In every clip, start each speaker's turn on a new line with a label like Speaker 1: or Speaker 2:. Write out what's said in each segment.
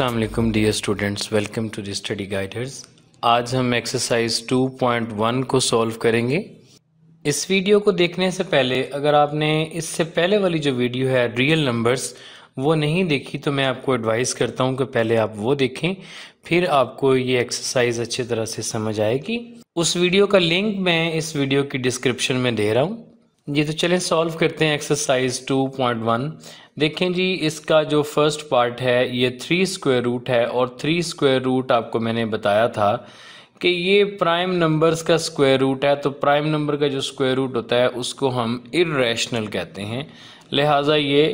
Speaker 1: अस्सलाम dear students welcome to the study guiders आज हम एक्सरसाइज 2.1 को सॉल्व करेंगे इस वीडियो को देखने से पहले अगर आपने इससे पहले वाली जो वीडियो है रियल नंबर्स वो नहीं देखी तो मैं आपको एडवाइस करता हूँ कि पहले आप वो देखें फिर आपको ये एक्सरसाइज अच्छी तरह से समझ आएगी उस वीडियो का लिंक मैं इस वीडियो की डिस्क्रिप्शन में दे रहा हूँ जी तो चलें सॉल्व करते हैं एक्सरसाइज 2.1 देखें जी इसका जो फर्स्ट पार्ट है ये थ्री स्क्वायर रूट है और थ्री स्क्वायर रूट आपको मैंने बताया था कि ये प्राइम नंबर्स का स्क्वायर रूट है तो प्राइम नंबर का जो स्क्वायर रूट होता है उसको हम इरेशनल कहते हैं लिहाजा ये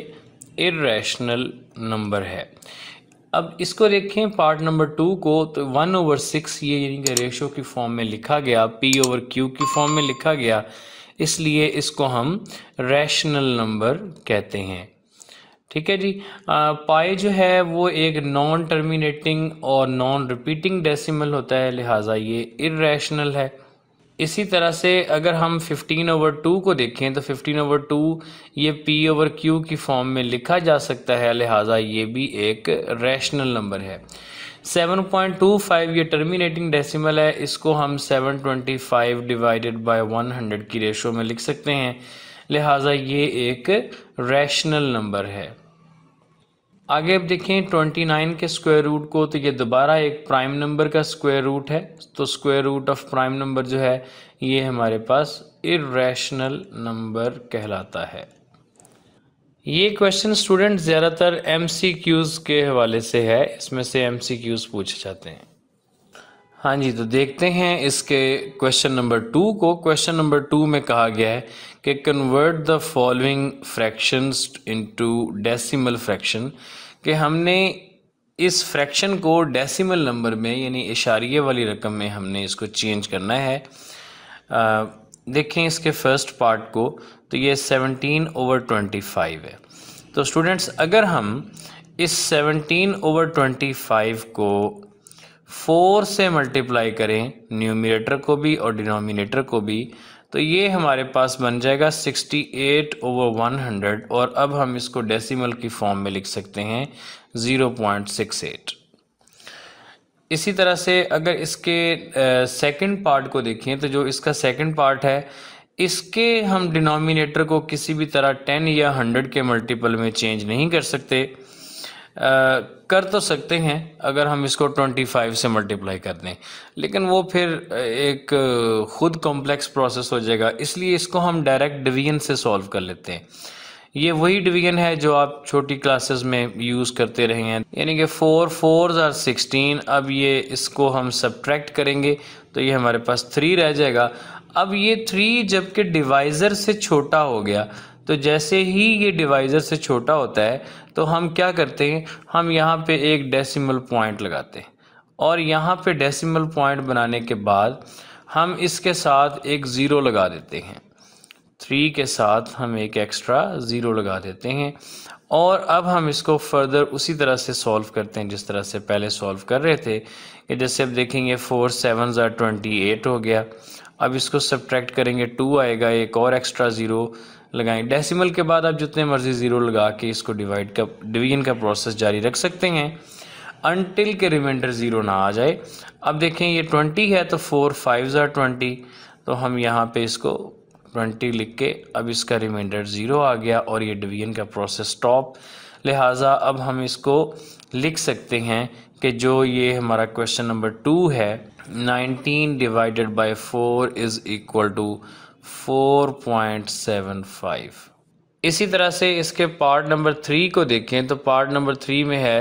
Speaker 1: इेशनल नंबर है अब इसको देखें पार्ट नंबर टू को तो वन ओवर सिक्स ये यानी कि रेशो की फॉर्म में लिखा गया पी ओवर क्यू की फॉर्म में लिखा गया इसलिए इसको हम रैशनल नंबर कहते हैं ठीक है जी पाए जो है वो एक नॉन टर्मिनेटिंग और नॉन रिपीटिंग डेसिमल होता है लिहाजा ये इरेशनल है इसी तरह से अगर हम 15 ओवर टू को देखें तो 15 ओवर टू ये p ओवर q की फॉर्म में लिखा जा सकता है लिहाजा ये भी एक रैशनल नंबर है 7.25 ये टर्मिनेटिंग डेसिमल है इसको हम 725 डिवाइडेड बाय 100 की रेशो में लिख सकते हैं लिहाजा ये एक रैशनल नंबर है आगे अब देखें 29 के स्क्वायर रूट को तो ये दोबारा एक प्राइम नंबर का स्क्वायर रूट है तो square root of prime number जो है ये हमारे पास इरेशनल नंबर कहलाता है ये क्वेश्चन स्टूडेंट ज़्यादातर एम के हवाले से है इसमें से एम पूछे जाते हैं हाँ जी तो देखते हैं इसके क्वेश्चन नंबर टू को क्वेश्चन नंबर टू में कहा गया है कि convert the following fractions into decimal fraction कि हमने इस फ्रैक्शन को डेसिमल नंबर में यानी इशारिये वाली रकम में हमने इसको चेंज करना है आ, देखें इसके फर्स्ट पार्ट को तो ये 17 ओवर 25 है तो स्टूडेंट्स अगर हम इस 17 ओवर 25 को 4 से मल्टीप्लाई करें न्यूमिनेटर को भी और डिनोमिनेटर को भी तो ये हमारे पास बन जाएगा 68 ओवर 100 और अब हम इसको डेसिमल की फॉर्म में लिख सकते हैं 0.68 इसी तरह से अगर इसके सेकंड पार्ट को देखें तो जो इसका सेकंड पार्ट है इसके हम डिनोमिनेटर को किसी भी तरह टेन या हंड्रेड के मल्टीपल में चेंज नहीं कर सकते आ, कर तो सकते हैं अगर हम इसको 25 से मल्टीप्लाई कर दें लेकिन वो फिर एक खुद कॉम्प्लेक्स प्रोसेस हो जाएगा इसलिए इसको हम डायरेक्ट डिवीजन से सॉल्व कर लेते हैं ये वही डिवीजन है जो आप छोटी क्लासेस में यूज़ करते रहे हैं यानी कि फोर फोर आर सिक्सटीन अब ये इसको हम सब्ट्रैक्ट करेंगे तो ये हमारे पास थ्री रह जाएगा अब ये थ्री जबकि डिवाइज़र से छोटा हो गया तो जैसे ही ये डिवाइज़र से छोटा होता है तो हम क्या करते हैं हम यहाँ पे एक डेसिमल पॉइंट लगाते हैं और यहाँ पे डेसिमल पॉइंट बनाने के बाद हम इसके साथ एक ज़ीरो लगा देते हैं थ्री के साथ हम एक एक्स्ट्रा ज़ीरो लगा देते हैं और अब हम इसको फर्दर उसी तरह से सॉल्व करते हैं जिस तरह से पहले सॉल्व कर रहे थे कि जैसे अब देखेंगे फोर सेवन ज़ा ट्वेंटी एट हो गया अब इसको सब्ट्रैक्ट करेंगे टू आएगा एक और एक्स्ट्रा ज़ीरो लगाएं डेसिमल के बाद आप जितने मर्ज़ी ज़ीरो लगा के इसको डिवाइड का डिवीजन का प्रोसेस जारी रख सकते हैं अनटिल के रिमाइंडर ज़ीरो ना आ जाए अब देखें ये ट्वेंटी है तो फोर फाइव ज़ार ट्वेंटी तो हम यहाँ पे इसको ट्वेंटी लिख के अब इसका रिमाइंडर ज़ीरो आ गया और ये डिवीजन का प्रोसेस स्टॉप लिहाजा अब हम इसको लिख सकते हैं कि जो ये हमारा क्वेश्चन नंबर टू है 19 divided by 4 is equal to 4.75 इसी तरह से इसके पार्ट नंबर थ्री को देखें तो पार्ट नंबर थ्री में है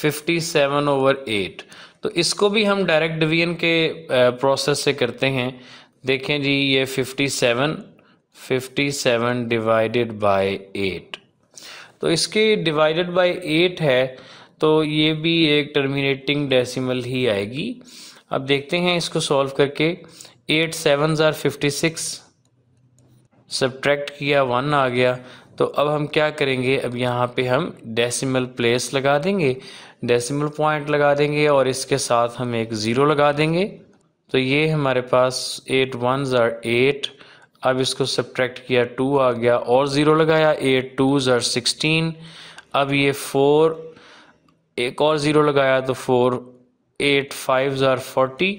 Speaker 1: 57 ओवर 8 तो इसको भी हम डायरेक्ट डिवीजन के प्रोसेस से करते हैं देखें जी ये 57 57 डिवाइडेड बाय 8 तो इसके डिवाइडेड बाय 8 है तो ये भी एक टर्मिनेटिंग डेसिमल ही आएगी अब देखते हैं इसको सॉल्व करके एट सेवन ज़ार फिफ्टी सिक्स सब्ट्रैक्ट किया वन आ गया तो अब हम क्या करेंगे अब यहाँ पे हम डेसिमल प्लेस लगा देंगे डेसिमल पॉइंट लगा देंगे और इसके साथ हम एक ज़ीरो लगा देंगे तो ये हमारे पास एट वन ज़ार एट अब इसको सब्ट्रैक्ट किया टू आ गया और ज़ीरो लगाया एट टू ज़ार सिक्सटीन अब ये फोर एक और ज़ीरो लगाया तो फोर एट फाइव ज़ार फोर्टी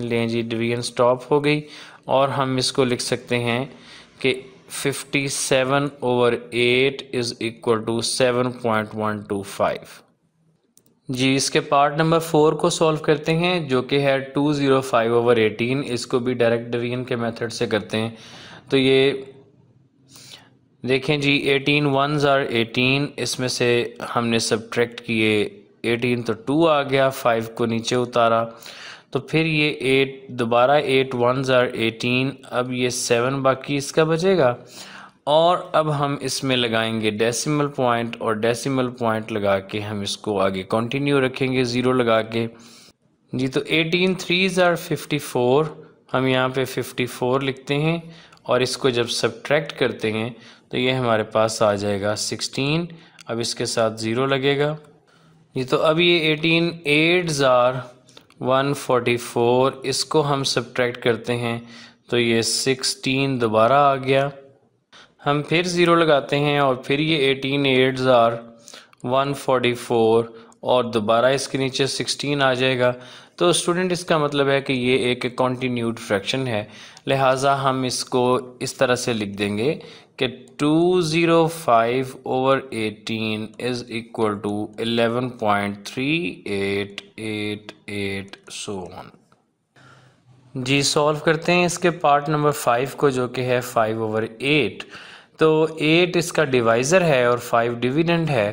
Speaker 1: लें जी डिवीजन स्टॉप हो गई और हम इसको लिख सकते हैं कि fifty seven over eight is equal to seven point one two five जी इसके पार्ट नंबर फोर को सॉल्व करते हैं जो कि है two zero five over eighteen इसको भी डायरेक्ट डिवीजन के मेथड से करते हैं तो ये देखें जी एटीन वन ज़ार एटीन इसमें से हमने सब्ट्रैक्ट किए एटीन तो टू आ गया फाइव को नीचे उतारा तो फिर ये एट दोबारा एट वन ज़ार एटीन अब ये सेवन बाकी इसका बचेगा और अब हम इसमें लगाएंगे डेसिमल पॉइंट और डेसिमल पॉइंट लगा के हम इसको आगे कंटिन्यू रखेंगे ज़ीरो लगा के जी तो एटीन थ्री ज़ार फिफ्टी फोर हम यहाँ पे फिफ्टी फोर लिखते हैं और इसको जब सब्ट्रैक्ट करते हैं तो ये हमारे पास आ जाएगा सिक्सटीन अब इसके साथ ज़ीरो लगेगा जी तो अब ये एटीन एट ज़ार वन फोर्टी फोर इसको हम सब्ट्रैक्ट करते हैं तो ये सिक्सटीन दोबारा आ गया हम फिर ज़ीरो लगाते हैं और फिर ये एटीन एट ज़ार वन फोर्टी फोर और दोबारा इसके नीचे सिक्सटीन आ जाएगा तो स्टूडेंट इसका मतलब है कि ये एक कॉन्टीन्यूड फ्रैक्शन है लिहाजा हम इसको इस तरह से लिख देंगे कि 205 over 18 is equal to 11.3888 so on जी सॉल्व करते हैं इसके पार्ट नंबर फाइव को जो कि है फाइव ओवर एट तो एट इसका डिवाइज़र है और फाइव डिविडेंड है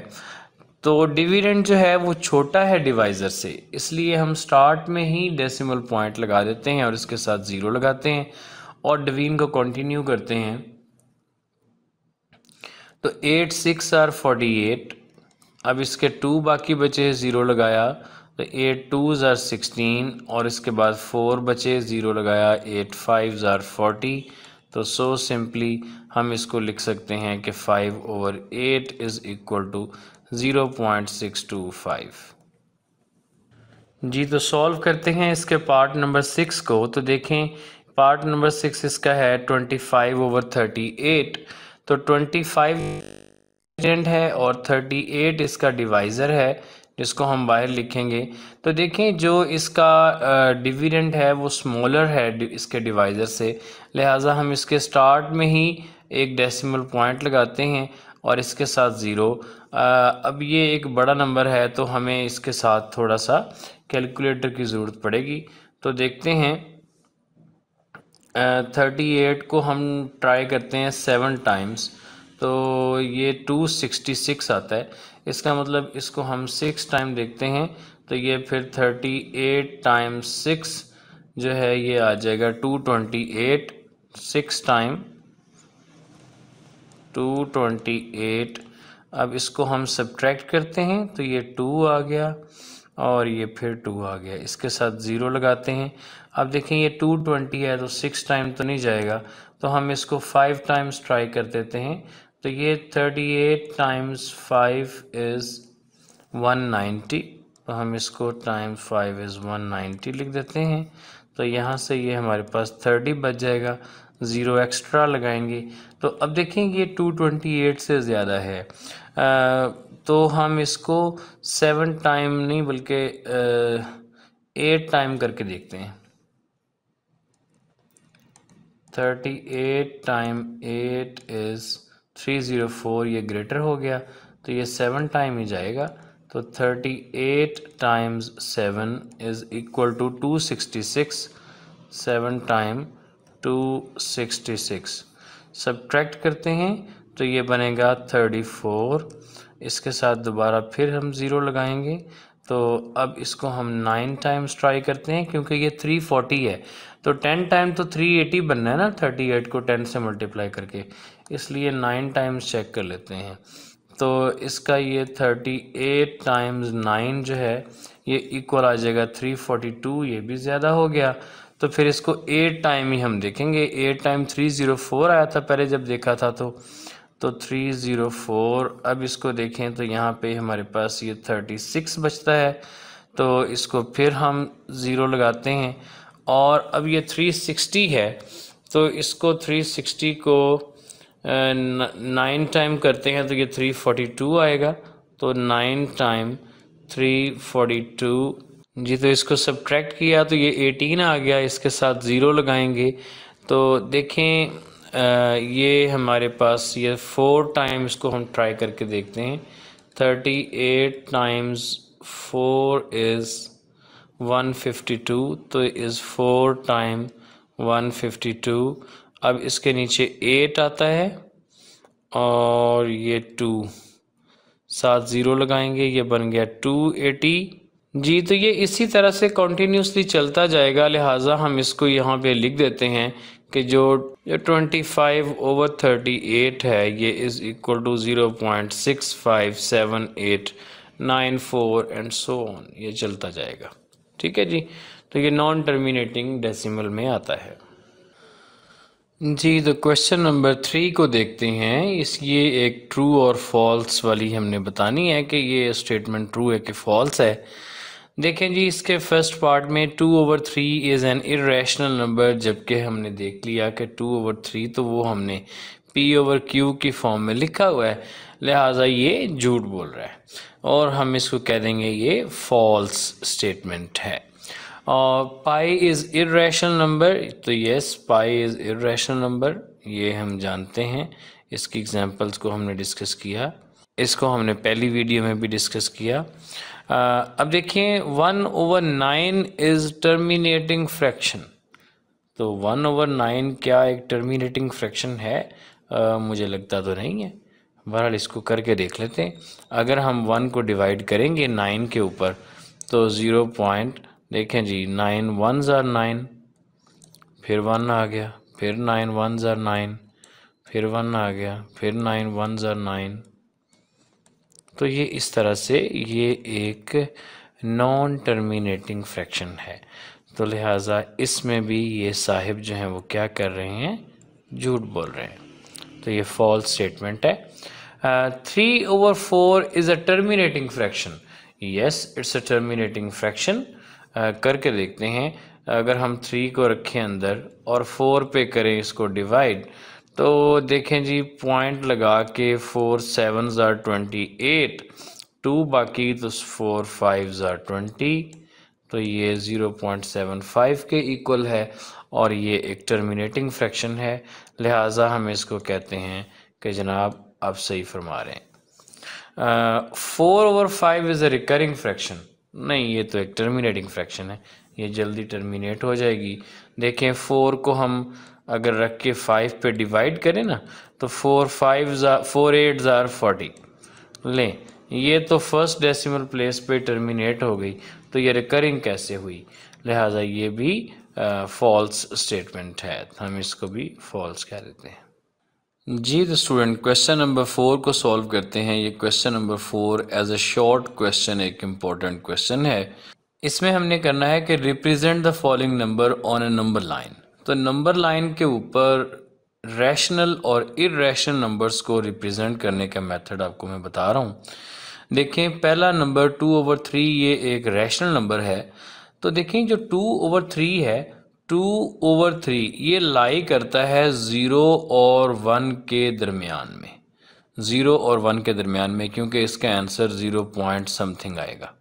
Speaker 1: तो डिविडेंड जो है वो छोटा है डिवाइज़र से इसलिए हम स्टार्ट में ही डेसिमल पॉइंट लगा देते हैं और इसके साथ ज़ीरो लगाते हैं और डिवीन को कंटिन्यू करते हैं तो eight six are forty eight अब इसके टू बाकी बचे ज़ीरो लगाया तो एट टू ज़ार सिक्सटीन और इसके बाद फोर बचे ज़ीरो लगाया एट फाइव ज़ार फोर्टी तो सो so सिंपली हम इसको लिख सकते हैं कि five over eight is equal to zero point six two five जी तो सॉल्व करते हैं इसके पार्ट नंबर सिक्स को तो देखें पार्ट नंबर सिक्स इसका है twenty five over thirty eight तो 25 डिटर्जेंट है और 38 इसका डिवाइज़र है जिसको हम बाहर लिखेंगे तो देखें जो इसका डिविडेंट है वो स्मॉलर है इसके डिवाइज़र से लिहाजा हम इसके स्टार्ट में ही एक डेसिमल पॉइंट लगाते हैं और इसके साथ ज़ीरो अब ये एक बड़ा नंबर है तो हमें इसके साथ थोड़ा सा कैलकुलेटर की ज़रूरत पड़ेगी तो देखते हैं थर्टी एट को हम ट्राई करते हैं सेवन टाइम्स तो ये टू सिक्सटी सिक्स आता है इसका मतलब इसको हम सिक्स टाइम देखते हैं तो ये फिर थर्टी एट टाइम सिक्स जो है ये आ जाएगा two twenty eight six time two twenty eight अब इसको हम सब्ट्रैक्ट करते हैं तो ये टू आ गया और ये फिर टू आ गया इसके साथ ज़ीरो लगाते हैं अब देखें ये टू ट्वेंटी है तो सिक्स टाइम तो नहीं जाएगा तो हम इसको फाइव टाइम्स ट्राई कर देते हैं तो ये thirty eight times five is one ninety तो हम इसको time five is one ninety लिख देते हैं तो यहाँ से ये हमारे पास थर्टी बच जाएगा ज़ीरो एक्स्ट्रा लगाएंगे तो अब देखें ये टू ट्वेंटी एट से ज़्यादा है आ, तो हम इसको सेवन टाइम नहीं बल्कि एट टाइम करके देखते हैं thirty eight time eight is three zero four ये ग्रेटर हो गया तो ये सेवन टाइम ही जाएगा तो thirty eight times seven is equal to two sixty six seven time two sixty six subtract करते हैं तो ये बनेगा थर्टी फोर इसके साथ दोबारा फिर हम ज़ीरो लगाएंगे तो अब इसको हम नाइन टाइम्स ट्राई करते हैं क्योंकि ये थ्री फोर्टी है तो टेन टाइम तो थ्री एटी बनना है ना थर्टी एट को टेन से मल्टीप्लाई करके इसलिए नाइन टाइम्स चेक कर लेते हैं तो इसका ये थर्टी एट टाइम्स नाइन जो है ये इक्वल आ जाएगा थ्री फोर्टी टू ये भी ज़्यादा हो गया तो फिर इसको एट टाइम ही हम देखेंगे eight time three zero four आया था पहले जब देखा था तो तो थ्री ज़ीरो फोर अब इसको देखें तो यहाँ पे हमारे पास ये थर्टी सिक्स बचता है तो इसको फिर हम ज़ीरो लगाते हैं और अब ये 360 है तो इसको 360 को नाइन टाइम करते हैं तो ये 342 आएगा तो नाइन टाइम 342 जी तो इसको सब्ट्रैक्ट किया तो ये 18 आ गया इसके साथ ज़ीरो लगाएंगे तो देखें आ, ये हमारे पास ये फोर टाइम्स को हम ट्राई करके देखते हैं 38 टाइम्स फोर इज़ 152 तो इज़ फोर टाइम 152 अब इसके नीचे एट आता है और ये टू सात ज़ीरो लगाएंगे ये बन गया टू एटी जी तो ये इसी तरह से कॉन्टीन्यूसली चलता जाएगा लिहाजा हम इसको यहाँ पे लिख देते हैं कि जो twenty five over thirty eight है ये is equal to zero point six five seven eight nine four and so on ये चलता जाएगा ठीक है जी तो ये नॉन टर्मिनेटिंग डेसिमल में आता है जी तो क्वेश्चन नंबर थ्री को देखते हैं इस ये एक ट्रू और फॉल्स वाली हमने बतानी है कि ये स्टेटमेंट ट्रू है कि फॉल्स है देखें जी इसके फर्स्ट पार्ट में two over three is an irrational number जबकि हमने देख लिया कि टू ओवर थ्री तो वो हमने पी ओवर क्यू की फॉर्म में लिखा हुआ है लिहाजा ये झूठ बोल रहा है और हम इसको कह देंगे ये फॉल्स स्टेटमेंट है और पाई इज़ इेशनल नंबर तो yes pi is irrational number ये हम जानते हैं इसकी एग्जांपल्स को हमने डिस्कस किया इसको हमने पहली वीडियो में भी डिस्कस किया आ, अब देखिए one over nine is terminating fraction तो वन ओवर नाइन क्या एक टर्मिनेटिंग फ्रैक्शन है आ, मुझे लगता तो नहीं है बहरहाल इसको करके देख लेते हैं अगर हम वन को डिवाइड करेंगे नाइन के ऊपर तो ज़ीरो पॉइंट देखें जी नाइन वन ज़ार नाइन फिर वन आ गया फिर नाइन वन ज़ार नाइन फिर वन आ गया फिर नाइन वन ज़ार नाइन तो ये इस तरह से ये एक नॉन टर्मिनेटिंग फ्रैक्शन है तो लिहाजा इसमें भी ये साहिब जो हैं वो क्या कर रहे हैं झूठ बोल रहे हैं तो ये फॉल्स स्टेटमेंट है three over four is a terminating fraction yes it's a terminating fraction करके देखते हैं अगर हम थ्री को रखें अंदर और फोर पे करें इसको डिवाइड तो देखें जी पॉइंट लगा के फोर सेवन ज़ार ट्वेंटी एट टू बाकी तो फोर फाइव ज़ार ट्वेंटी तो ये ज़ीरो पॉइंट सेवन फाइव के इक्वल है और ये एक टर्मिनेटिंग फ्रैक्शन है लिहाजा हम इसको कहते हैं कि जनाब आप सही फरमा रहे हैं four over five is a recurring fraction नहीं ये तो एक टर्मिनेटिंग फ्रैक्शन है ये जल्दी टर्मिनेट हो जाएगी देखें फोर को हम अगर रख के फाइव पे डिवाइड करें ना तो फोर फाइव फोर एट ज़ार फोर्टी लें ये तो फर्स्ट डेसिमल प्लेस पे टर्मिनेट हो गई तो ये रिकरिंग कैसे हुई लिहाजा ये भी फॉल्स स्टेटमेंट है तो हम इसको भी फॉल्स कह देते हैं जी तो स्टूडेंट क्वेश्चन नंबर फोर को सॉल्व करते हैं ये question number four as a short question एक इम्पॉर्टेंट क्वेश्चन है इसमें हमने करना है कि represent the following number on a number line तो नंबर लाइन के ऊपर रैशनल और इरेशनल नंबर्स को रिप्रेजेंट करने का मेथड आपको मैं बता रहा हूँ देखें पहला नंबर टू ओवर थ्री ये एक रैशनल नंबर है तो देखें जो टू ओवर थ्री है टू ओवर थ्री ये लाई करता है ज़ीरो और वन के दरमियान में ज़ीरो और वन के दरमियान में क्योंकि इसका आंसर ज़ीरो पॉइंट समथिंग आएगा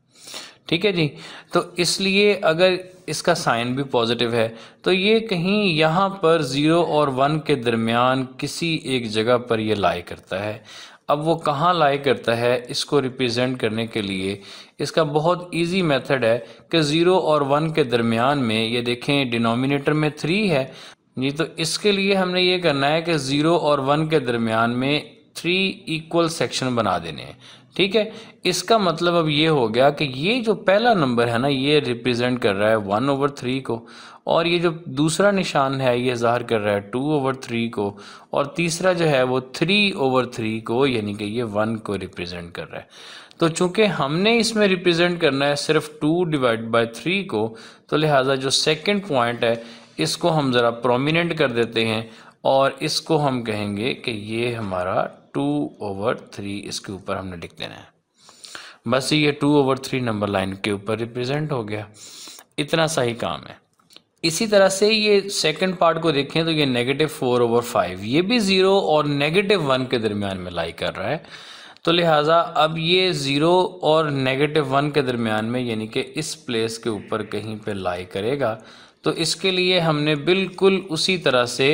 Speaker 1: ठीक है जी तो इसलिए अगर इसका साइन भी पॉजिटिव है तो ये कहीं यहाँ पर ज़ीरो और वन के दरमियान किसी एक जगह पर ये लाई करता है अब वो कहाँ लाई करता है इसको रिप्रेजेंट करने के लिए इसका बहुत इजी मेथड है कि ज़ीरो और वन के दरमियान में ये देखें डिनोमिनेटर में थ्री है जी तो इसके लिए हमने ये करना है कि ज़ीरो और वन के दरमियान में थ्री इक्वल सेक्शन बना देने हैं ठीक है इसका मतलब अब ये हो गया कि ये जो पहला नंबर है ना ये रिप्रेजेंट कर रहा है वन ओवर थ्री को और ये जो दूसरा निशान है ये ज़ाहिर कर रहा है टू ओवर थ्री को और तीसरा जो है वो थ्री ओवर थ्री को यानी कि ये वन को रिप्रेजेंट कर रहा है तो चूंकि हमने इसमें रिप्रेजेंट करना है सिर्फ टू डिवाइड बाय थ्री को तो लिहाजा जो सेकंड पॉइंट है इसको हम ज़रा प्रोमिनेंट कर देते हैं और इसको हम कहेंगे कि ये हमारा टू ओवर थ्री इसके ऊपर हमने लिख देना है बस ये two over three number line के ऊपर रिप्रेजेंट हो गया इतना सही काम है इसी तरह से ये सेकंड पार्ट को देखें तो ये नेगेटिव फोर ओवर फाइव ये भी ज़ीरो और नेगेटिव वन के दरमियान में लाई कर रहा है तो लिहाजा अब ये ज़ीरो और नेगेटिव वन के दरमियान में यानी कि इस प्लेस के ऊपर कहीं पे लाई करेगा तो इसके लिए हमने बिल्कुल उसी तरह से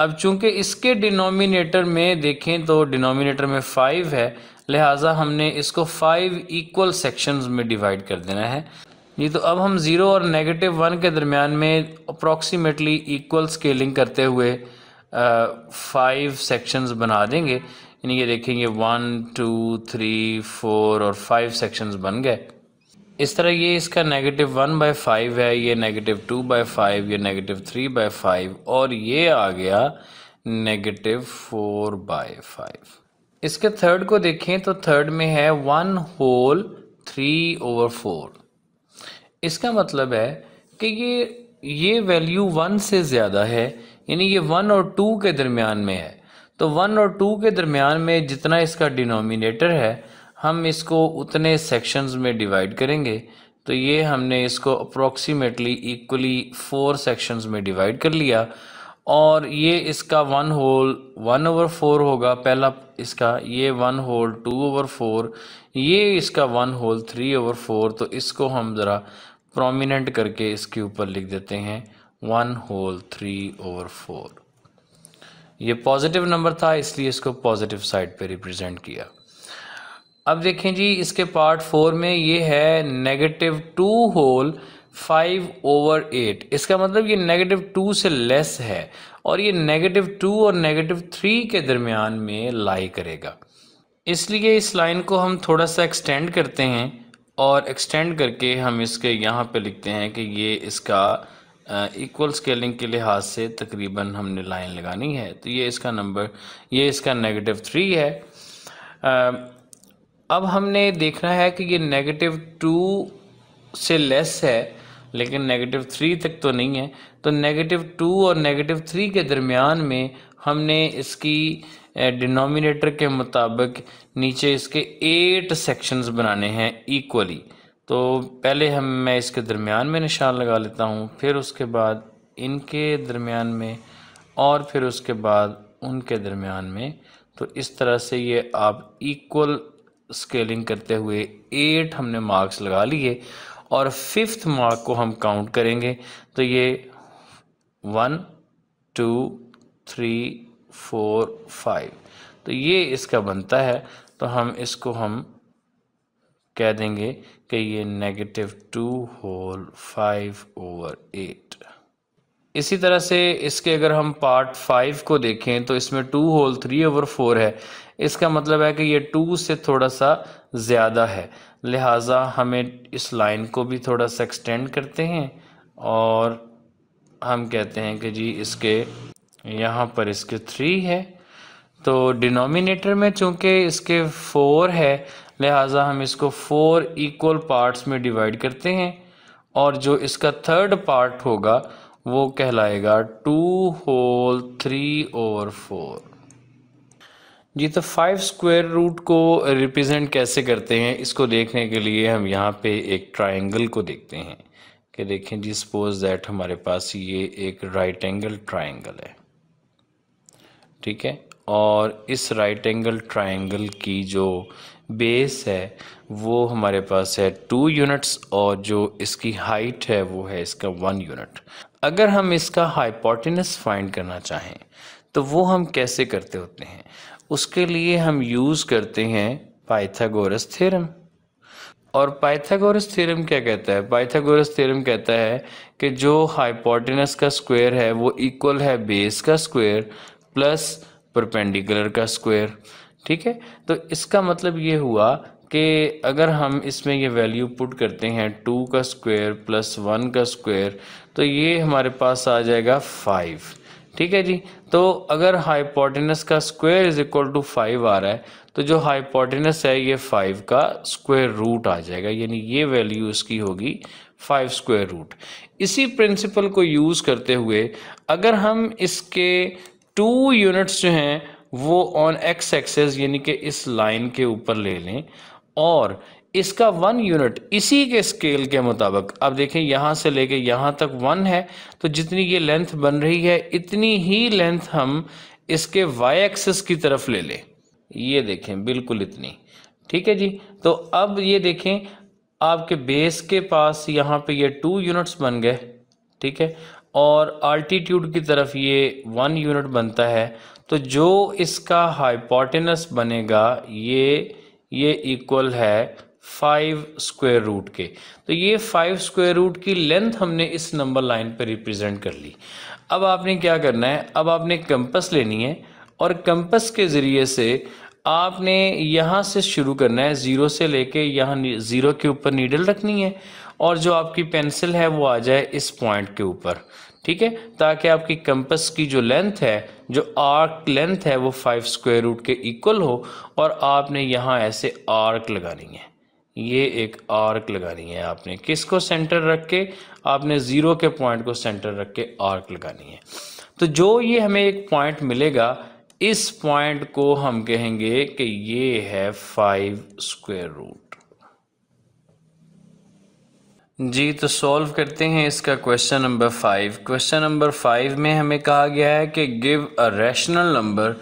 Speaker 1: अब चूंकि इसके डिनोमिनेटर में देखें तो डिनोमिनेटर में फाइव है लिहाजा हमने इसको फाइव इक्वल सेक्शंस में डिवाइड कर देना है जी तो अब हम ज़ीरो और नेगेटिव वन के दरमियान में अप्रॉक्सीमेटली इक्वल स्केलिंग करते हुए फाइव सेक्शंस बना देंगे यानी ये देखेंगे वन टू थ्री फोर और फाइव सेक्शंस बन गए इस तरह ये इसका नेगेटिव वन बाई फाइव है ये नेगेटिव टू बाई फाइव ये नेगेटिव थ्री बाई फाइव और ये आ गया नेगेटिव फोर बाय फाइव इसके थर्ड को देखें तो थर्ड में है one whole three over four इसका मतलब है कि ये ये वैल्यू वन से ज़्यादा है यानी ये वन और टू के दरमियान में है तो वन और टू के दरमियान में जितना इसका डिनोमिनेटर है हम इसको उतने सेक्शंस में डिवाइड करेंगे तो ये हमने इसको अप्रोक्सीमेटली इक्वली फोर सेक्शंस में डिवाइड कर लिया और ये इसका one whole one over four होगा पहला इसका ये one whole two over four ये इसका one whole three over four तो इसको हम ज़रा प्रोमिनेंट करके इसके ऊपर लिख देते हैं one whole three over four ये पॉजिटिव नंबर था इसलिए इसको पॉजिटिव साइड पे रिप्रेजेंट किया अब देखें जी इसके पार्ट फोर में ये है negative two whole five over eight इसका मतलब ये नेगेटिव टू से लेस है और ये नेगेटिव टू और नेगेटिव थ्री के दरमियान में लाई करेगा इसलिए इस लाइन को हम थोड़ा सा एक्सटेंड करते हैं और एक्सटेंड करके हम इसके यहाँ पे लिखते हैं कि ये इसका इक्वल स्केलिंग के लिहाज से तकरीबन हमने लाइन लगानी है तो ये इसका नंबर ये इसका नेगेटिव थ्री है uh, अब हमने देखना है कि ये नेगेटिव टू से लेस है लेकिन नेगेटिव थ्री तक तो नहीं है तो नेगेटिव टू और नेगेटिव थ्री के दरमियान में हमने इसकी डिनोमिनेटर के मुताबिक नीचे इसके एट सेक्शंस बनाने हैं इक्वली तो पहले हम मैं इसके दरमियान में निशान लगा लेता हूँ फिर उसके बाद इनके दरमियान में और फिर उसके बाद उनके दरमियान में तो इस तरह से ये आप इक्वल स्केलिंग करते हुए एट हमने मार्क्स लगा लिए और फिफ्थ मार्क को हम काउंट करेंगे तो ये one two three four five तो ये इसका बनता है तो हम इसको हम कह देंगे कि ये negative two whole five over eight इसी तरह से इसके अगर हम पार्ट फाइव को देखें तो इसमें two whole three over four है इसका मतलब है कि ये टू से थोड़ा सा ज़्यादा है लिहाजा हमें इस लाइन को भी थोड़ा सा एक्सटेंड करते हैं और हम कहते हैं कि जी इसके यहाँ पर इसके थ्री है तो डिनोमिनेटर में चूंकि इसके फोर है लिहाजा हम इसको फोर इक्वल पार्ट्स में डिवाइड करते हैं और जो इसका थर्ड पार्ट होगा वो कहलाएगा two whole three over four जी तो फाइव स्क्वायर रूट को रिप्रेजेंट कैसे करते हैं इसको देखने के लिए हम यहाँ पे एक ट्रायंगल को देखते हैं कि देखें जी सपोज दैट हमारे पास ये एक राइट एंगल ट्रायंगल है ठीक है और इस राइट एंगल ट्राइंगल की जो बेस है वो हमारे पास है टू यूनिट्स और जो इसकी हाइट है वो है इसका वन यूनिट अगर हम इसका हाइपोटिनस फाइंड करना चाहें तो वो हम कैसे करते होते हैं उसके लिए हम यूज़ करते हैं पाइथागोरस थ्योरम और पाइथागोरस थ्योरम क्या कहता है पाइथागोरस थ्योरम कहता है कि जो हाइपोटिनस का स्क्वायर है वो इक्वल है बेस का स्क्वायर प्लस परपेंडिकुलर का स्क्वायर ठीक है तो इसका मतलब ये हुआ कि अगर हम इसमें ये वैल्यू पुट करते हैं टू का स्क्वायर प्लस वन का स्क्वायर तो ये हमारे पास आ जाएगा फाइव ठीक है जी तो अगर हाइपोटेनस का square is equal to five आ रहा है तो जो हाइपोटेनस है ये फाइव का स्क्वायर रूट आ जाएगा यानी ये वैल्यू इसकी होगी फाइव स्क्वायर रूट इसी प्रिंसिपल को यूज़ करते हुए अगर हम इसके टू यूनिट्स जो हैं वो ऑन एक्स एक्सेस यानी कि इस लाइन के ऊपर ले लें और इसका वन यूनिट इसी के स्केल के मुताबिक अब देखें यहाँ से लेके यहाँ तक वन है तो जितनी ये लेंथ बन रही है इतनी ही लेंथ हम इसके वाई एक्सेस की तरफ ले लें ये देखें बिल्कुल इतनी ठीक है जी तो अब ये देखें आपके बेस के पास यहाँ पे ये टू यूनिट्स बन गए ठीक है और आल्टीट्यूड की तरफ ये वन यूनिट बनता है तो जो इसका हाइपोटेनस बनेगा ये ये इक्वल है फाइव स्क्वेयर रूट के तो ये फाइव स्क्वेयर रूट की लेंथ हमने इस नंबर लाइन पर रिप्रेजेंट कर ली अब आपने क्या करना है अब आपने कंपस लेनी है और कंपस के ज़रिए से आपने यहाँ से शुरू करना है ज़ीरो से लेके यहाँ ज़ीरो के ऊपर नीडल रखनी है और जो आपकी पेंसिल है वो आ जाए इस पॉइंट के ऊपर ठीक है ताकि आपकी कैंपस की जो लेंथ है जो आर्क लेंथ है वो फाइव स्क्वायर रूट के इक्वल हो और आपने यहाँ ऐसे आर्क लगानी है ये एक आर्क लगानी है आपने किसको सेंटर रख के आपने ज़ीरो के पॉइंट को सेंटर रख के आर्क लगानी है तो जो ये हमें एक पॉइंट मिलेगा इस पॉइंट को हम कहेंगे कि ये है फाइव स्क्वायर रूट जी तो सॉल्व करते हैं इसका question number five question number five में हमें कहा गया है कि give a rational number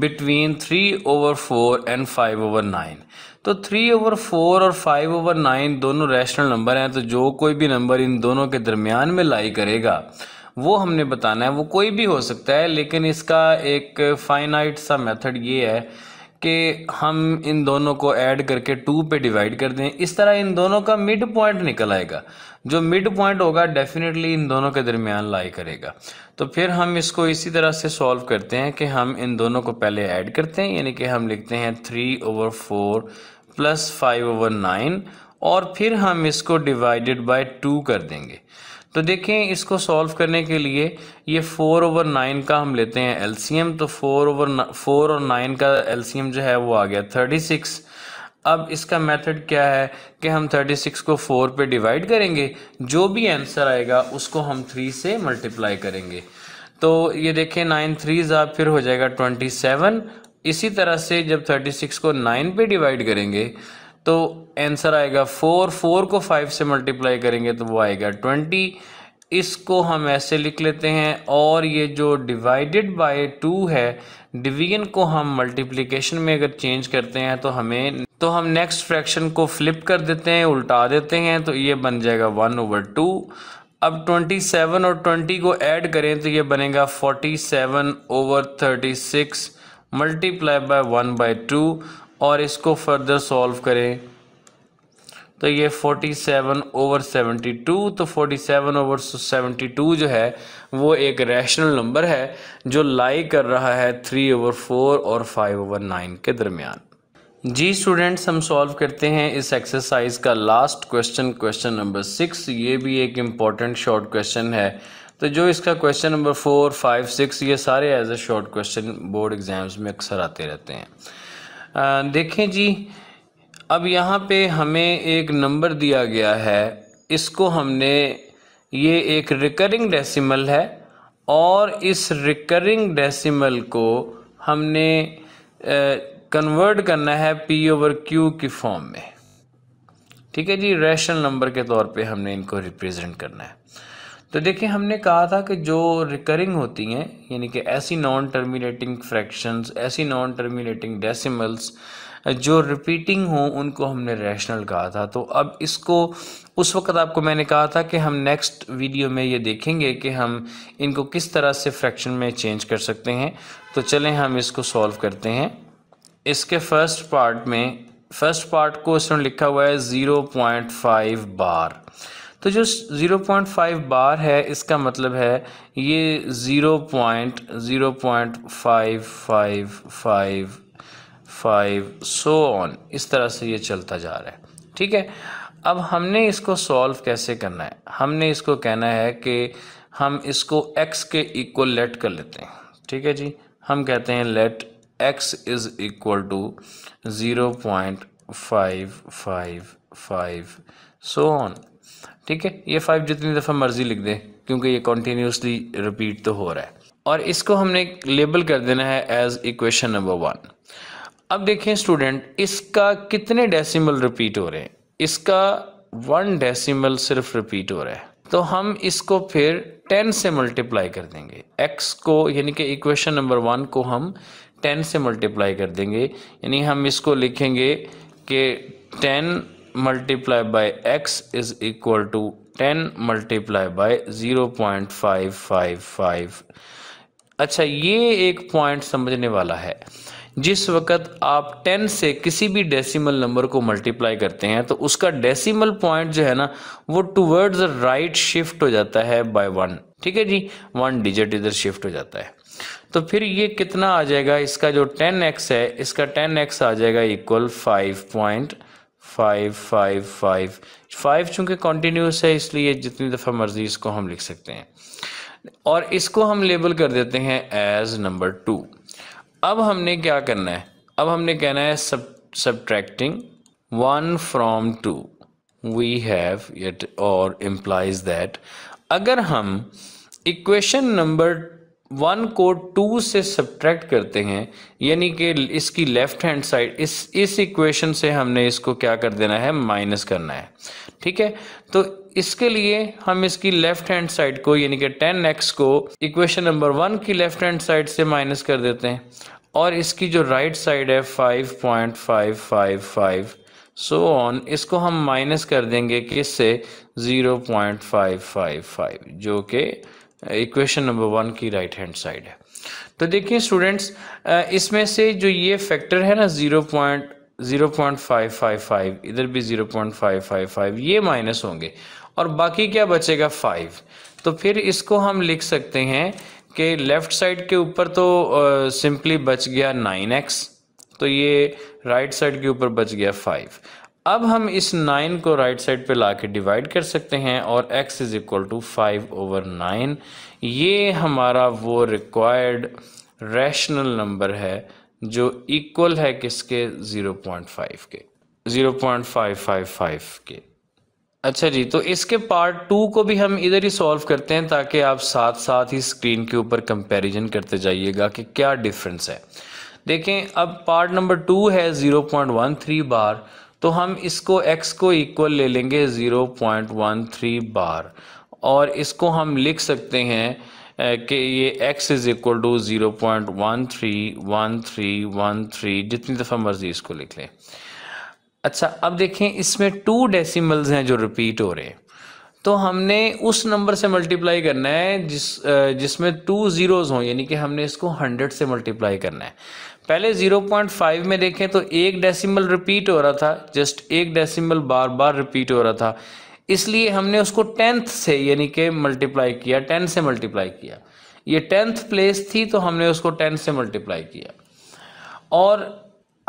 Speaker 1: between three over four and five over nine तो थ्री ओवर फोर और फाइव ओवर नाइन दोनों रैशनल नंबर हैं तो जो कोई भी नंबर इन दोनों के दरमियान में लाई करेगा वो हमने बताना है वो कोई भी हो सकता है लेकिन इसका एक फाइनाइट सा मेथड ये है कि हम इन दोनों को ऐड करके टू पे डिवाइड कर दें इस तरह इन दोनों का मिड पॉइंट निकल आएगा जो मिड पॉइंट होगा डेफिनेटली इन दोनों के दरमियान लाई करेगा तो फिर हम इसको इसी तरह से सॉल्व करते हैं कि हम इन दोनों को पहले ऐड करते हैं यानी कि हम लिखते हैं three over four plus five over nine और फिर हम इसको डिवाइडेड बाई टू कर देंगे तो देखें इसको सॉल्व करने के लिए ये फोर ओवर नाइन का हम लेते हैं एलसीएम तो फोर ओवर फोर और नाइन का एलसीएम जो है वो आ गया थर्टी सिक्स अब इसका मेथड क्या है कि हम थर्टी सिक्स को फोर पे डिवाइड करेंगे जो भी आंसर आएगा उसको हम थ्री से मल्टीप्लाई करेंगे तो ये देखें नाइन थ्री जब फिर हो जाएगा ट्वेंटी सेवन इसी तरह से जब थर्टी सिक्स को नाइन पे डिवाइड करेंगे तो आंसर आएगा फोर फोर को फाइव से मल्टीप्लाई करेंगे तो वो आएगा ट्वेंटी इसको हम ऐसे लिख लेते हैं और ये जो डिवाइडेड बाय टू है डिवीजन को हम मल्टीप्लिकेशन में अगर चेंज करते हैं तो हमें तो हम नेक्स्ट फ्रैक्शन को फ्लिप कर देते हैं उल्टा देते हैं तो ये बन जाएगा वन ओवर टू अब ट्वेंटी सेवन और ट्वेंटी को ऐड करें तो ये बनेगा forty seven over thirty six multiply by one by two और इसको फर्दर सॉल्व करें तो ये 47 ओवर 72 तो 47 ओवर 72 जो है वो एक रैशनल नंबर है जो लाई कर रहा है 3 ओवर 4 और 5 ओवर 9 के दरमियान जी स्टूडेंट्स हम सॉल्व करते हैं इस एक्सरसाइज का last question question number six ये भी एक इम्पॉर्टेंट शॉर्ट क्वेश्चन है तो जो इसका question number four five six ये सारे as a short question board exams में अक्सर आते रहते हैं देखें जी अब यहाँ पे हमें एक नंबर दिया गया है इसको हमने ये एक रिकरिंग डेसिमल है और इस रिकरिंग डेसिमल को हमने कन्वर्ट करना है पी ओवर क्यू की फॉर्म में ठीक है जी रैशनल नंबर के तौर पे हमने इनको रिप्रेजेंट करना है तो देखिए हमने कहा था कि जो रिकरिंग होती हैं यानी कि ऐसी नॉन टर्मिनेटिंग फ्रैक्शंस ऐसी नॉन टर्मिनेटिंग डेसिमल्स जो रिपीटिंग हो उनको हमने रैशनल कहा था तो अब इसको उस वक्त आपको मैंने कहा था कि हम नेक्स्ट वीडियो में ये देखेंगे कि हम इनको किस तरह से फ्रैक्शन में चेंज कर सकते हैं तो चलें हम इसको सॉल्व करते हैं इसके फर्स्ट पार्ट में फर्स्ट पार्ट को इसमें लिखा हुआ है ज़ीरो पॉइंट फाइव बार तो जो 0.5 बार है इसका मतलब है ये 0.05555 सो ऑन इस तरह से ये चलता जा रहा है ठीक है अब हमने इसको सॉल्व कैसे करना है हमने इसको कहना है कि हम इसको x के इक्वल लेट कर लेते हैं ठीक है जी हम कहते हैं let x is equal to zero point five five five so on ठीक है ये फाइव जितनी दफ़ा मर्जी लिख दें क्योंकि ये कॉन्टीन्यूसली रिपीट तो हो रहा है और इसको हमने लेबल कर देना है एज इक्वेशन नंबर वन अब देखें स्टूडेंट इसका कितने डेसिमल रिपीट हो रहे हैं इसका वन डेसिमल सिर्फ रिपीट हो रहा है तो हम इसको फिर टेन से मल्टीप्लाई कर देंगे एक्स को यानी कि इक्वेशन नंबर वन को हम टेन से मल्टीप्लाई कर देंगे यानी हम इसको लिखेंगे कि ten multiply by x is equal to ten multiply by zero point five five five अच्छा ये एक पॉइंट समझने वाला है जिस वक्त आप 10 से किसी भी डेसिमल नंबर को मल्टीप्लाई करते हैं तो उसका डेसिमल पॉइंट जो है ना वो टूवर्ड्स राइट शिफ्ट हो जाता है बाय वन ठीक है जी वन डिजिट इधर शिफ्ट हो जाता है तो फिर ये कितना आ जाएगा इसका जो 10x है इसका 10x आ जाएगा equal 5.5 five five five five चूँकि कॉन्टीन्यूस है इसलिए जितनी दफ़ा मर्जी इसको हम लिख सकते हैं और इसको हम लेबल कर देते हैं एज नंबर टू अब हमने क्या करना है अब हमने कहना है सब subtracting one from two we have it और इम्प्लाइज दैट अगर हम इक्वेशन नंबर वन को टू से सब्ट्रैक्ट करते हैं यानी कि इसकी लेफ्ट हैंड साइड इस इस इक्वेशन से हमने इसको क्या कर देना है माइनस करना है ठीक है तो इसके लिए हम इसकी लेफ्ट हैंड साइड को यानी कि टेन एक्स को इक्वेशन नंबर वन की लेफ्ट हैंड साइड से माइनस कर देते हैं और इसकी जो राइट right साइड है five point five five five so on इसको हम माइनस कर देंगे किससे zero point five five five जो कि इक्वेशन नंबर वन की राइट हैंड साइड है तो देखिए स्टूडेंट्स इसमें से जो ये फैक्टर है ना zero point zero point five five five इधर भी zero point five five five ये माइनस होंगे और बाकी क्या बचेगा फाइव तो फिर इसको हम लिख सकते हैं कि लेफ़्ट साइड के ऊपर तो सिंपली बच गया नाइन एक्स तो ये राइट right साइड के ऊपर बच गया फाइव अब हम इस नाइन को राइट साइड पे ला के डिवाइड कर सकते हैं और x is equal to five over nine ये हमारा वो रिक्वायर्ड रैशनल नंबर है जो इक्वल है किसके 0.5 के 0.555 के अच्छा जी तो इसके पार्ट टू को भी हम इधर ही सॉल्व करते हैं ताकि आप साथ साथ ही स्क्रीन के ऊपर कंपैरिजन करते जाइएगा कि क्या डिफरेंस है देखें अब पार्ट नंबर टू है zero point one three bar तो हम इसको x को इक्वल ले लेंगे 0.13 बार और इसको हम लिख सकते हैं कि ये x is equal to zero point one three one three one three जितनी दफ़ा मर्ज़ी इसको लिख लें अच्छा अब देखें इसमें टू डेसिमल्स हैं जो रिपीट हो रहे हैं तो हमने उस नंबर से मल्टीप्लाई करना है जिस जिसमें टू ज़ीरोज़ हों यानी कि हमने इसको हंड्रेड से मल्टीप्लाई करना है पहले 0.5 में देखें तो एक डेसिमल रिपीट हो रहा था जस्ट एक डेसिमल बार बार रिपीट हो रहा था इसलिए हमने उसको टेंथ से यानी कि मल्टीप्लाई किया टेन से मल्टीप्लाई किया ये टेंथ प्लेस थी तो हमने उसको टेंथ से मल्टीप्लाई किया और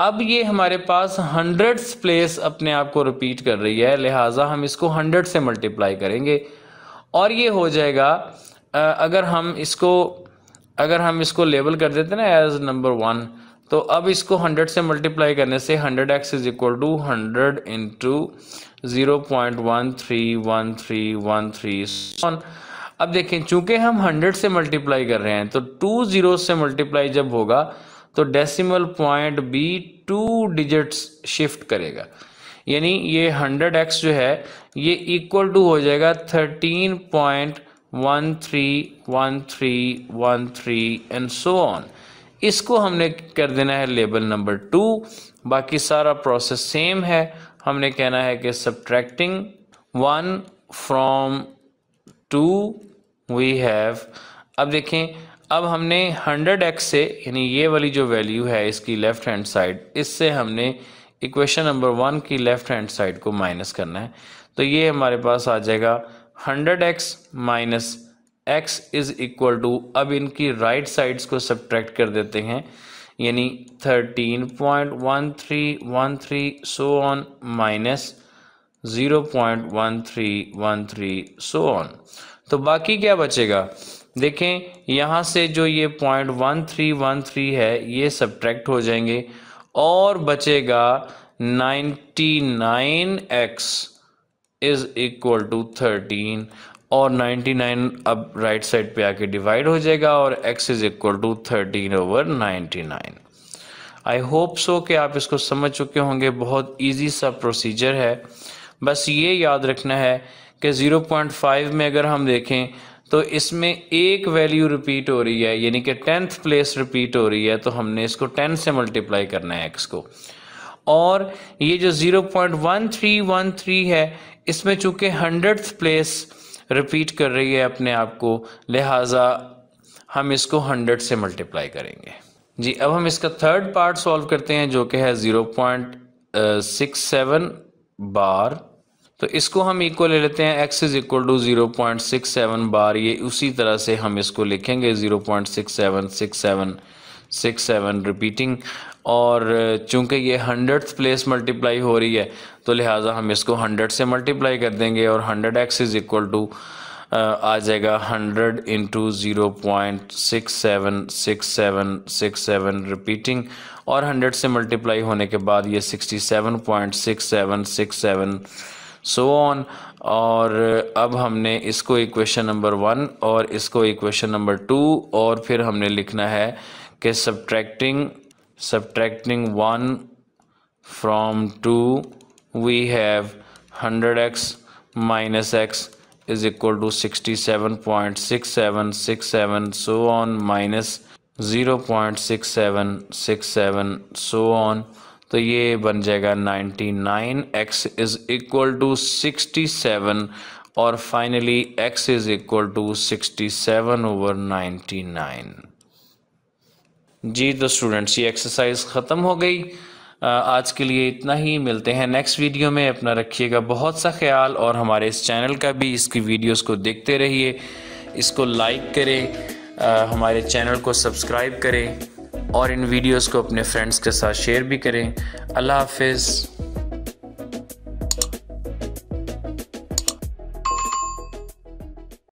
Speaker 1: अब ये हमारे पास हंड्रेड प्लेस अपने आप को रिपीट कर रही है लिहाजा हम इसको हंड्रेड से मल्टीप्लाई करेंगे और ये हो जाएगा अगर हम इसको अगर हम इसको लेबल कर देते ना एज नंबर वन तो अब इसको 100 से मल्टीप्लाई करने से 100x x is equal to hundred into zero point one three one three one three अब देखें चूंकि हम 100 से मल्टीप्लाई कर रहे हैं तो टू ज़ीरो से मल्टीप्लाई जब होगा तो decimal point by two digits shift करेगा यानी ये हंड्रेड एक्स जो है ये इक्वल टू हो जाएगा thirteen point one three one three one three and so on इसको हमने कर देना है लेबल नंबर टू बाकी सारा प्रोसेस सेम है हमने कहना है कि subtracting one from two we have अब देखें अब हमने हंड्रेड एक्स से यानी ये वाली जो वैल्यू है इसकी लेफ़्ट हैंड साइड इससे हमने इक्वेशन नंबर वन की लेफ़्ट हैंड साइड को माइनस करना है तो ये हमारे पास आ जाएगा hundred x minus x is equal to अब इनकी राइट right साइड्स को सब्ट्रैक्ट कर देते हैं यानी thirteen point one three one three so on minus zero point one three one three so on तो बाकी क्या बचेगा देखें यहाँ से जो ये point one three one three है ये सब्ट्रैक्ट हो जाएंगे और बचेगा ninety nine x is equal to thirteen और 99 अब राइट साइड पे आके डिवाइड हो जाएगा और x is equal to thirteen over 99 nine I hope so कि आप इसको समझ चुके होंगे बहुत इजी सा प्रोसीजर है बस ये याद रखना है कि 0.5 में अगर हम देखें तो इसमें एक वैल्यू रिपीट हो रही है यानी कि टेंथ प्लेस रिपीट हो रही है तो हमने इसको टेन से मल्टीप्लाई करना है एक्स को और ये जो 0.1313 है इसमें चूंकि हंड्रेड प्लेस रिपीट कर रही है अपने आप को लिहाजा हम इसको हंड्रेड से मल्टीप्लाई करेंगे जी अब हम इसका थर्ड पार्ट सॉल्व करते हैं जो कि है zero point six seven bar तो इसको हम इक्वल ले लेते हैं x is equal to zero point six seven bar ये उसी तरह से हम इसको लिखेंगे zero point six seven six seven six seven repeating और uh, चूंकि ये हंड्रेड प्लेस मल्टीप्लाई हो रही है तो लिहाजा हम इसको हंड्रेड से मल्टीप्लाई कर देंगे और hundred x is equal to आ जाएगा hundred into zero point six seven six seven six seven repeating और हंड्रेड से मल्टीप्लाई होने के बाद ये sixty seven point six seven six seven so on और अब हमने इसको इक्वेशन नंबर वन और इसको इक्वेशन नंबर टू और फिर हमने लिखना है कि subtracting subtracting one from two we have 100x minus x is equal to 67.6767 so on minus 0.6767 so on तो ये बन जाएगा 99x is equal to 67 और finally x is equal to 67 over 99 जी तो स्टूडेंट्स ये एक्सरसाइज ख़त्म हो गई आज के लिए इतना ही मिलते हैं नेक्स्ट वीडियो में अपना रखिएगा बहुत सा ख्याल और हमारे इस चैनल का भी इसकी वीडियोस को देखते रहिए इसको लाइक करें हमारे चैनल को सब्सक्राइब करें और इन वीडियोस को अपने फ्रेंड्स के साथ शेयर भी करें अल्लाह हाफिज़